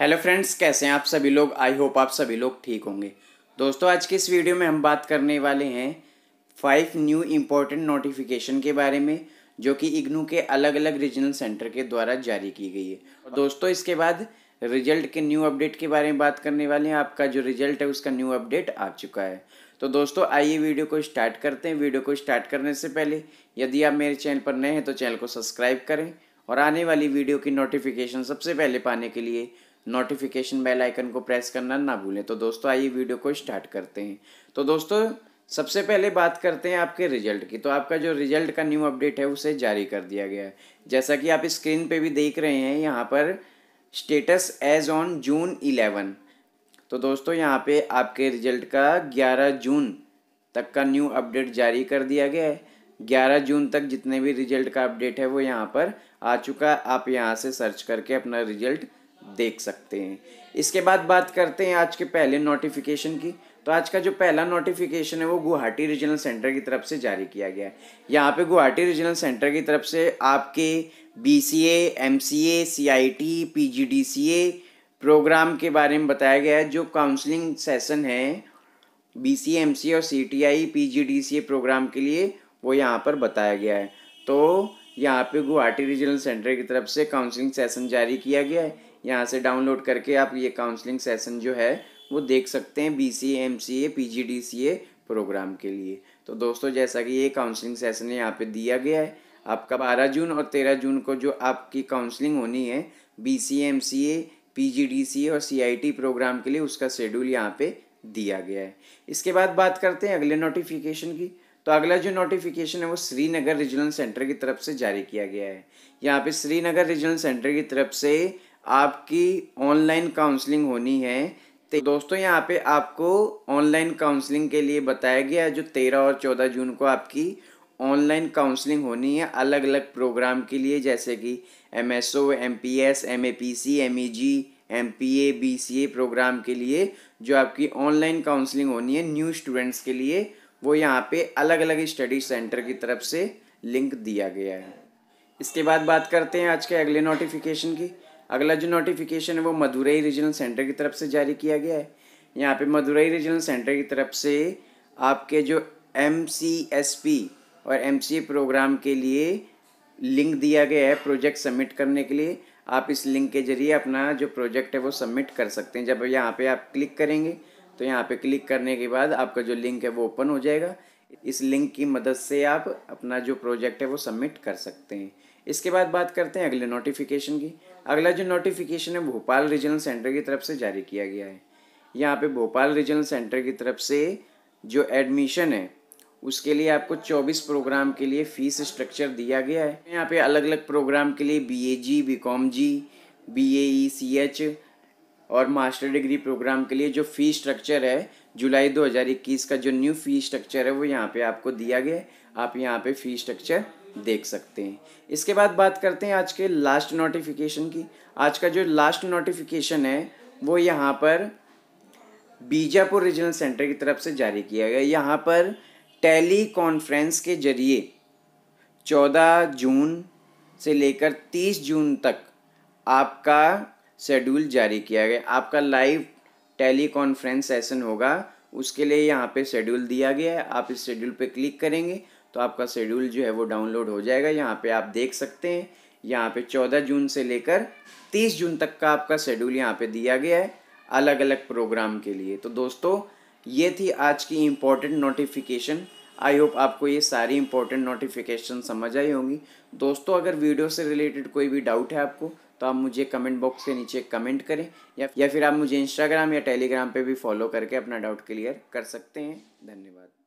hello friends कैसे हैं आप सभी लोग आई होप आप सभी लोग ठीक होंगे दोस्तों आज के इस वीडियो में हम बात करने वाले हैं फाइव न्यू इम्पोर्टेंट नोटिफिकेशन के बारे में जो कि इग्नू के अलग अलग रीजनल सेंटर के द्वारा जारी की गई है दोस्तों इसके बाद रिजल्ट के न्यू अपडेट के बारे में बात करने वाले हैं आपका जो रिजल्ट है उसका न्यू अपडेट आ चुका है तो दोस्तों आइए वीडियो को स्टार्ट करते हैं वीडियो को स्टार्ट करने से पहले यदि आप मेरे चैनल पर नए हैं तो चैनल को सब्सक्राइब करें और आने वाली वीडियो की नोटिफिकेशन सबसे पहले पाने के लिए नोटिफिकेशन बेल आइकन को प्रेस करना ना भूलें तो दोस्तों आइए वीडियो को स्टार्ट करते हैं तो दोस्तों सबसे पहले बात करते हैं आपके रिजल्ट की तो आपका जो रिजल्ट का न्यू अपडेट है उसे जारी कर दिया गया है जैसा कि आप स्क्रीन पे भी देख रहे हैं यहाँ पर status as on June eleven तो दोस्तों यहाँ पे आपके रिजल्ट का ग्यारह जून तक का न्यू अपडेट जारी कर दिया गया है ग्यारह जून तक जितने भी रिजल्ट का अपडेट है वो यहाँ पर आ चुका आप यहाँ से सर्च करके अपना रिजल्ट देख सकते हैं इसके बाद बात करते हैं आज के पहले नोटिफिकेशन की तो आज का जो पहला नोटिफिकेशन है वो गुवाहाटी रीजनल सेंटर की तरफ से जारी किया गया है यहाँ पे गुवाहाटी रीजनल सेंटर की तरफ से आपके B C A M C A C I T P G D C A program के बारे में बताया गया है जो काउंसलिंग सेशन है बी सी एम सी और C T I P G D C A program के लिए वो यहाँ पर बताया गया है तो यहाँ पे गुवाहाटी रीजनल सेंटर की तरफ से काउंसलिंग सेशन जारी किया गया है यहाँ से डाउनलोड करके आप ये काउंसलिंग सेशन जो है वो देख सकते हैं B C M C A P G D C A program के लिए तो दोस्तों जैसा कि ये काउंसलिंग सेशन यहाँ पे दिया गया है आपका बारह जून और तेरह जून को जो आपकी काउंसलिंग होनी है B C M C A P G D C A और सी आई टी प्रोग्राम के लिए उसका शेड्यूल यहाँ पे दिया गया है इसके बाद बात करते हैं अगले नोटिफिकेशन की तो अगला जो नोटिफिकेशन है वो श्रीनगर रीजनल सेंटर की तरफ से जारी किया गया है यहाँ पे श्रीनगर रीजनल सेंटर की तरफ से आपकी ऑनलाइन काउंसलिंग होनी है तो दोस्तों यहाँ पे आपको ऑनलाइन काउंसलिंग के लिए बताया गया है जो तेरह और चौदह जून को आपकी ऑनलाइन काउंसलिंग होनी है अलग अलग प्रोग्राम के लिए जैसे कि M S O M P S M A P C M E G M P A B C A program के लिए जो आपकी ऑनलाइन काउंसलिंग होनी है न्यू स्टूडेंट्स के लिए वो यहाँ पे अलग अलग स्टडी सेंटर की तरफ से लिंक दिया गया है इसके बाद बात करते हैं आज के अगले नोटिफिकेशन की अगला जो नोटिफिकेशन है वो मदुरई रीजनल सेंटर की तरफ से जारी किया गया है यहाँ पे मदुरई रीजनल सेंटर की तरफ से आपके जो एम और एम प्रोग्राम के लिए लिंक दिया गया है प्रोजेक्ट सबमिट करने के लिए आप इस लिंक के जरिए अपना जो प्रोजेक्ट है वो सबमिट कर सकते हैं जब यहाँ पे आप क्लिक करेंगे तो यहाँ पे क्लिक करने के बाद आपका जो लिंक है वो ओपन हो जाएगा इस लिंक की मदद से आप अपना जो प्रोजेक्ट है वो सबमिट कर सकते हैं इसके बाद बात करते हैं अगले नोटिफिकेशन की अगला जो नोटिफिकेशन है भोपाल रीजनल सेंटर की तरफ से जारी किया गया है यहाँ पे भोपाल रीजनल सेंटर की तरफ से जो एडमिशन है उसके लिए आपको चौबीस प्रोग्राम के लिए फ़ीस स्ट्रक्चर दिया गया है यहाँ पे अलग अलग प्रोग्राम के लिए B A G B com G B A E C H और मास्टर डिग्री प्रोग्राम के लिए जो फ़ी स्ट्रक्चर है जुलाई 2021 का जो न्यू फ़ी स्ट्रक्चर है वो यहाँ पे आपको दिया गया है आप यहाँ पे फ़ी स्ट्रक्चर देख सकते हैं इसके बाद बात करते हैं आज के लास्ट नोटिफिकेशन की आज का जो लास्ट नोटिफिकेशन है वो यहाँ पर बीजापुर रीजनल सेंटर की तरफ से जारी किया गया यहाँ पर टेली कॉन्फ्रेंस के जरिए चौदह जून से लेकर तीस जून तक आपका शेड्यूल जारी किया गया आपका लाइव टेली कॉन्फ्रेंस सेशन होगा उसके लिए यहाँ पे शेड्यूल दिया गया है आप इस शेड्यूल पे क्लिक करेंगे तो आपका शेड्यूल जो है वो डाउनलोड हो जाएगा यहाँ पे आप देख सकते हैं यहाँ पे चौदह जून से लेकर तीस जून तक का आपका शेड्यूल यहाँ पे दिया गया है अलग अलग प्रोग्राम के लिए तो दोस्तों ये थी आज की इम्पोर्टेंट नोटिफिकेशन आई होप आपको ये सारी इंपॉर्टेंट नोटिफिकेशन समझ आई होंगी दोस्तों अगर वीडियो से रिलेटेड कोई भी डाउट है आपको तो आप मुझे कमेंट बॉक्स के नीचे कमेंट करें या या फिर आप मुझे इंस्टाग्राम या टेलीग्राम पे भी फॉलो करके अपना डाउट क्लियर कर सकते हैं धन्यवाद